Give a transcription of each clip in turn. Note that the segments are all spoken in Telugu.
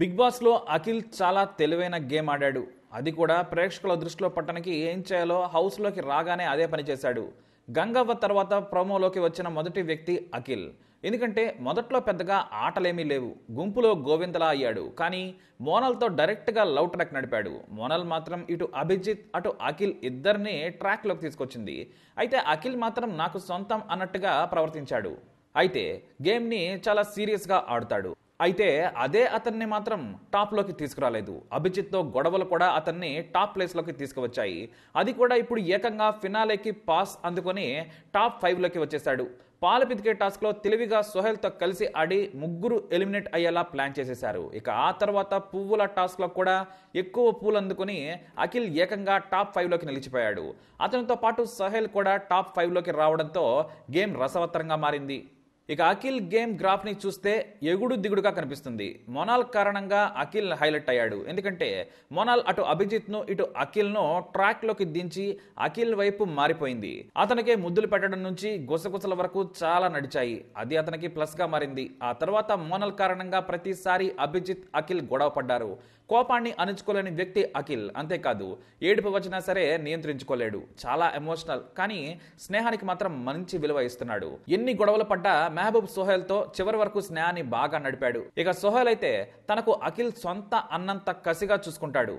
బిగ్ బాస్లో అఖిల్ చాలా తెలివైన గేమ్ ఆడాడు అది కూడా ప్రేక్షకుల దృష్టిలో పట్టడానికి ఏం చేయాలో హౌస్లోకి రాగానే అదే పని చేశాడు గంగవ్వ తర్వాత ప్రోమోలోకి వచ్చిన మొదటి వ్యక్తి అఖిల్ ఎందుకంటే మొదట్లో పెద్దగా ఆటలేమీ లేవు గుంపులో గోవిందలా అయ్యాడు కానీ మోనల్తో డైరెక్ట్గా లవ్ ట్రాక్ నడిపాడు మోనల్ మాత్రం ఇటు అభిజిత్ అటు అఖిల్ ఇద్దరిని ట్రాక్లోకి తీసుకొచ్చింది అయితే అఖిల్ మాత్రం నాకు సొంతం అన్నట్టుగా ప్రవర్తించాడు అయితే గేమ్ని చాలా సీరియస్గా ఆడుతాడు అయితే అదే అతన్ని మాత్రం టాప్లోకి తీసుకురాలేదు అభిజిత్తో గొడవలు కూడా అతన్ని టాప్ ప్లేస్లోకి తీసుకువచ్చాయి అది కూడా ఇప్పుడు ఏకంగా ఫినాలేకి పాస్ అందుకొని టాప్ ఫైవ్లోకి వచ్చేశాడు పాలు పితికే టాస్క్లో తెలివిగా సోహెల్తో కలిసి ఆడి ముగ్గురు ఎలిమినేట్ అయ్యేలా ప్లాన్ చేసేశారు ఇక ఆ తర్వాత పువ్వుల టాస్క్లో కూడా ఎక్కువ పూలు అందుకుని అఖిల్ ఏకంగా టాప్ ఫైవ్లోకి నిలిచిపోయాడు అతనితో పాటు సోహెల్ కూడా టాప్ ఫైవ్లోకి రావడంతో గేమ్ రసవత్తరంగా మారింది ఇక అఖిల్ గేమ్ గ్రాఫ్ని చూస్తే ఎగుడు దిగుడుగా కనిపిస్తుంది మొనాల్ కారణంగా అఖిల్ హైలైట్ అయ్యాడు ఎందుకంటే మొనాల్ అటు అభిజిత్ను ఇటు అఖిల్ను ట్రాక్లోకి దించి అఖిల్ వైపు మారిపోయింది అతనికి ముద్దులు పెట్టడం నుంచి గుసగుసల వరకు చాలా నడిచాయి అది అతనికి ప్లస్గా మారింది ఆ తర్వాత మోనల్ కారణంగా ప్రతిసారి అభిజిత్ అఖిల్ గొడవ పడ్డారు కోపాన్ని అణుచుకోలేని వ్యక్తి అఖిల్ అంతేకాదు ఏడుపు వచ్చినా సరే నియంత్రించుకోలేడు చాలా ఎమోషనల్ కానీ స్నేహానికి మాత్రం మంచి విలువ ఇస్తున్నాడు ఎన్ని గొడవలు పడ్డా మెహబూబ్ తో చివరి వరకు స్నేహాన్ని బాగా నడిపాడు ఇక సోహెల్ అయితే తనకు అఖిల్ సొంత అన్నంత కసిగా చూసుకుంటాడు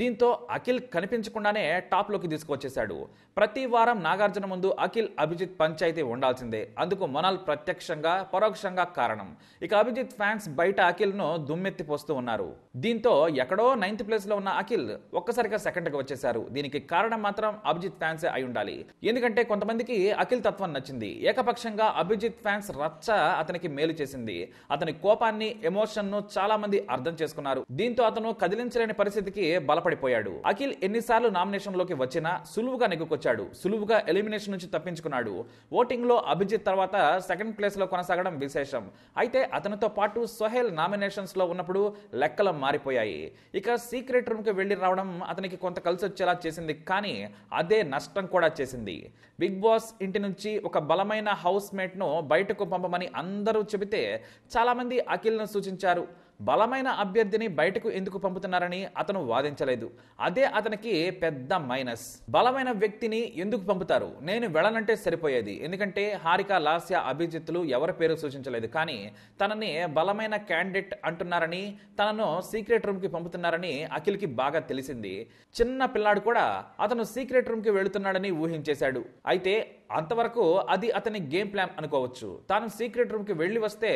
దీంతో అఖిల్ కనిపించకుండానే టాప్లోకి తీసుకువచ్చేశాడు ప్రతి వారం నాగార్జున ముందు అఖిల్ అభిజిత్ పంచాయతీ ఉండాల్సిందే అందుకు మొనాల్ ప్రత్యక్షంగా పరోక్షంగా కారణం ఇక అభిజిత్ ఫ్యాన్స్ బయట అఖిల్ను దుమ్మెత్తిపోస్తూ ఉన్నారు దీంతో ఎక్కడో నైన్త్ ప్లేస్లో ఉన్న అఖిల్ ఒక్కసారిగా సెకండ్కి వచ్చేశారు దీనికి కారణం మాత్రం అభిజిత్ ఫ్యాన్సే అయి ఉండాలి ఎందుకంటే కొంతమందికి అఖిల్ తత్వం నచ్చింది ఏకపక్షంగా అభిజిత్ ఫ్యాన్స్ రచ్చ అతనికి మేలు చేసింది అతని కోపాన్ని ఎమోషన్ను మంది అర్థం చేసుకున్నారు దీంతో అతను కదిలించలేని పరిస్థితికి బల బలపడిపోయాడు అఖిల్ ఎన్నిసార్లు నామినేషన్లోకి వచ్చినా సులువుగా నెగ్గుకొచ్చాడు సులువుగా ఎలిమినేషన్ నుంచి తప్పించుకున్నాడు ఓటింగ్లో అభిజిత్ తర్వాత సెకండ్ ప్లేస్లో కొనసాగడం విశేషం అయితే అతనితో పాటు నామినేషన్స్ నామినేషన్స్లో ఉన్నప్పుడు లెక్కలు మారిపోయాయి ఇక సీక్రెట్ కి వెళ్ళి రావడం అతనికి కొంత కలిసి వచ్చేలా చేసింది కానీ అదే నష్టం కూడా చేసింది బిగ్ బాస్ ఇంటి నుంచి ఒక బలమైన హౌస్ మేట్ను బయటకు పంపమని అందరూ చెబితే చాలామంది అఖిల్ను సూచించారు బలమైన అభ్యర్థిని బయటకు ఎందుకు పంపుతున్నారని అతను వాదించలేదు అదే అతనికి పెద్ద మైనస్ బలమైన వ్యక్తిని ఎందుకు పంపుతారు నేను వెళ్ళనంటే సరిపోయేది ఎందుకంటే హారిక లాస్య అభిజిత్తులు ఎవరి పేరు సూచించలేదు కానీ తనని బలమైన క్యాండిడేట్ అంటున్నారని తనను సీక్రెట్ రూమ్కి పంపుతున్నారని అఖిల్కి బాగా తెలిసింది చిన్న పిల్లాడు కూడా అతను సీక్రెట్ రూమ్కి వెళుతున్నాడని ఊహించేశాడు అయితే అంతవరకు అది అతని గేమ్ ప్లాన్ అనుకోవచ్చు తాను సీక్రెట్ రూమ్కి వెళ్ళి వస్తే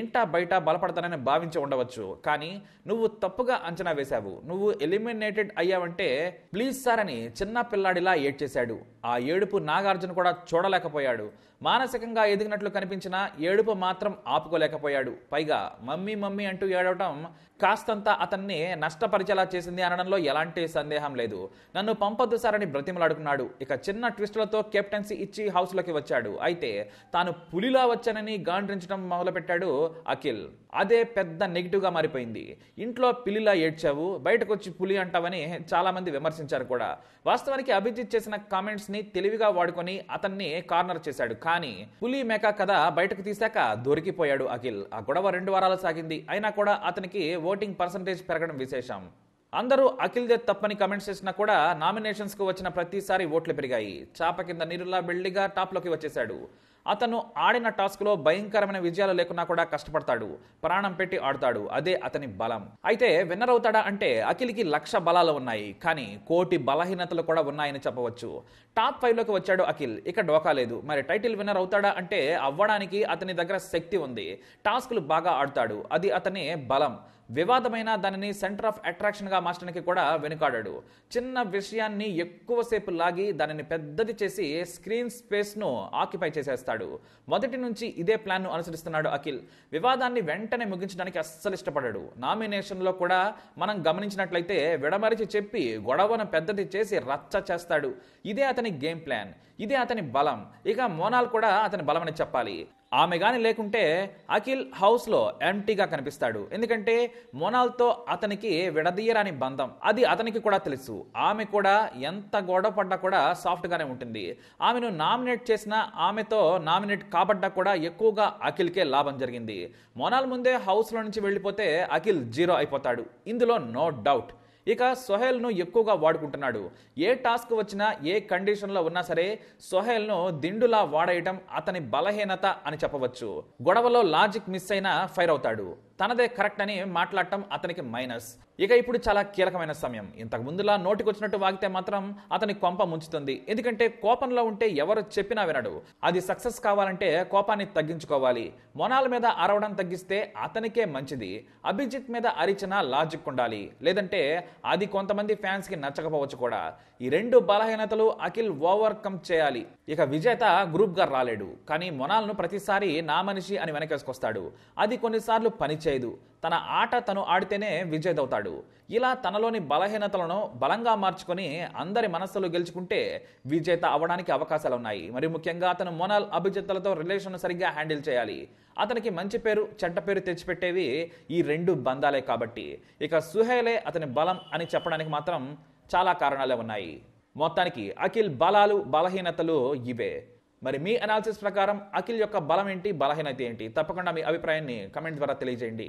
ఇంటా బయట బలపడతానని భావించి ఉండవచ్చు కానీ నువ్వు తప్పుగా అంచనా వేశావు నువ్వు ఎలిమినేటెడ్ అయ్యావంటే ప్లీజ్ సార్ అని చిన్న పిల్లాడిలా ఏడ్చేశాడు ఆ ఏడుపు నాగార్జున కూడా చూడలేకపోయాడు మానసికంగా ఎదిగినట్లు కనిపించిన ఏడుపు మాత్రం ఆపుకోలేకపోయాడు పైగా మమ్మీ మమ్మీ అంటూ ఏడవటం కాస్తంత అతన్ని నష్టపరిచేలా చేసింది అనడంలో ఎలాంటి సందేహం లేదు నన్ను పంపొద్దు సార్ అని బ్రతిమలాడుకున్నాడు ఇక చిన్న ట్విస్టులతో కెప్టెన్సీ ఇచ్చి నుంచి హౌస్లోకి వచ్చాడు అయితే తాను పులిలా వచ్చానని గాండ్రించడం మొదలుపెట్టాడు అఖిల్ అదే పెద్ద నెగిటివ్గా మారిపోయింది ఇంట్లో పిల్లిలా ఏడ్చావు బయటకు వచ్చి పులి అంటావని చాలామంది విమర్శించారు కూడా వాస్తవానికి అభిజిత్ చేసిన కామెంట్స్ని తెలివిగా వాడుకొని అతన్ని కార్నర్ చేశాడు కానీ పులి మేక కథ బయటకు తీశాక దొరికిపోయాడు అఖిల్ ఆ గొడవ రెండు వారాలు సాగింది అయినా కూడా అతనికి ఓటింగ్ పర్సంటేజ్ పెరగడం విశేషం అందరూ అఖిల్ దేత్ తప్పని కమెంట్స్ చేసినా కూడా నామినేషన్స్కు వచ్చిన ప్రతిసారి ఓట్లు పెరిగాయి చాప కింద నిరులా బెళ్లిగా టాప్లోకి వచ్చేశాడు అతను ఆడిన టాస్క్లో భయంకరమైన విజయాలు లేకున్నా కూడా కష్టపడతాడు ప్రాణం పెట్టి ఆడతాడు అదే అతని బలం అయితే విన్నర్ అవుతాడా అంటే అఖిల్కి లక్ష బలాలు ఉన్నాయి కానీ కోటి బలహీనతలు కూడా ఉన్నాయని చెప్పవచ్చు టాప్ ఫైవ్లోకి వచ్చాడు అఖిల్ ఇక డోకా లేదు మరి టైటిల్ విన్నర్ అవుతాడా అంటే అవ్వడానికి అతని దగ్గర శక్తి ఉంది టాస్క్లు బాగా ఆడతాడు అది అతని బలం వివాదమైన దానిని సెంటర్ ఆఫ్ అట్రాక్షన్గా మార్చడానికి కూడా వెనుకాడాడు చిన్న విషయాన్ని ఎక్కువసేపు లాగి దానిని పెద్దది చేసి స్క్రీన్ స్పేస్ను ఆక్యుపై చేసేస్తాడు మొదటి నుంచి ఇదే ప్లాన్ను అనుసరిస్తున్నాడు అఖిల్ వివాదాన్ని వెంటనే ముగించడానికి అస్సలు ఇష్టపడాడు నామినేషన్లో కూడా మనం గమనించినట్లయితే విడమరిచి చెప్పి గొడవను పెద్దది చేసి రచ్చ చేస్తాడు ఇదే అతని గేమ్ ప్లాన్ ఇదే అతని బలం ఇక మోనాల్ కూడా అతని బలమని చెప్పాలి ఆమె కానీ లేకుంటే అఖిల్ హౌస్లో ఎంటీగా కనిపిస్తాడు ఎందుకంటే మోనాల్తో అతనికి విడదీయరాని బంధం అది అతనికి కూడా తెలుసు ఆమె కూడా ఎంత గొడవ పడ్డా కూడా సాఫ్ట్గానే ఉంటుంది ఆమెను నామినేట్ చేసిన ఆమెతో నామినేట్ కాబడ్డా కూడా ఎక్కువగా అఖిల్కే లాభం జరిగింది మోనాల్ ముందే హౌస్లో నుంచి వెళ్ళిపోతే అఖిల్ జీరో అయిపోతాడు ఇందులో నో డౌట్ ఇక సోహెల్ను ఎక్కువగా వాడుకుంటున్నాడు ఏ టాస్క్ వచ్చినా ఏ కండిషన్లో ఉన్నా సరే సోహెల్ను దిండులా వాడేయటం అతని బలహీనత అని చెప్పవచ్చు గొడవలో లాజిక్ మిస్ అయినా ఫైర్ అవుతాడు తనదే కరెక్ట్ అని మాట్లాడటం అతనికి మైనస్ ఇక ఇప్పుడు చాలా కీలకమైన సమయం ఇంతకు ముందులా నోటికి వచ్చినట్టు వాగితే మాత్రం అతని కొంప ముంచుతుంది ఎందుకంటే కోపంలో ఉంటే ఎవరు చెప్పినా వినడు అది సక్సెస్ కావాలంటే కోపాన్ని తగ్గించుకోవాలి మొనాల మీద అరవడం తగ్గిస్తే అతనికే మంచిది అభిజిత్ మీద అరిచిన లాజిక్ ఉండాలి లేదంటే అది కొంతమంది ఫ్యాన్స్ కి నచ్చకపోవచ్చు కూడా ఈ రెండు బలహీనతలు అఖిల్ ఓవర్కమ్ చేయాలి ఇక విజేత గ్రూప్ గా రాలేడు కానీ మొనాల్ను ప్రతిసారి నా మనిషి అని వెనకేసుకొస్తాడు అది కొన్నిసార్లు పనిచే చేయదు తన ఆట తను ఆడితేనే విజేతవుతాడు ఇలా తనలోని బలహీనతలను బలంగా మార్చుకొని అందరి మనస్సులో గెలుచుకుంటే విజేత అవడానికి అవకాశాలు ఉన్నాయి మరి ముఖ్యంగా అతను మొనాల్ అభిజిత్తులతో రిలేషన్ సరిగ్గా హ్యాండిల్ చేయాలి అతనికి మంచి పేరు చెడ్డ పేరు తెచ్చిపెట్టేవి ఈ రెండు బంధాలే కాబట్టి ఇక సుహేలే అతని బలం అని చెప్పడానికి మాత్రం చాలా కారణాలే ఉన్నాయి మొత్తానికి అఖిల్ బలాలు బలహీనతలు ఇవే మరి మీ అనాలిసిస్ ప్రకారం అఖిల్ యొక్క బలం ఏంటి బలహీనత ఏంటి తప్పకుండా మీ అభిప్రాయాన్ని కమెంట్ ద్వారా తెలియజేయండి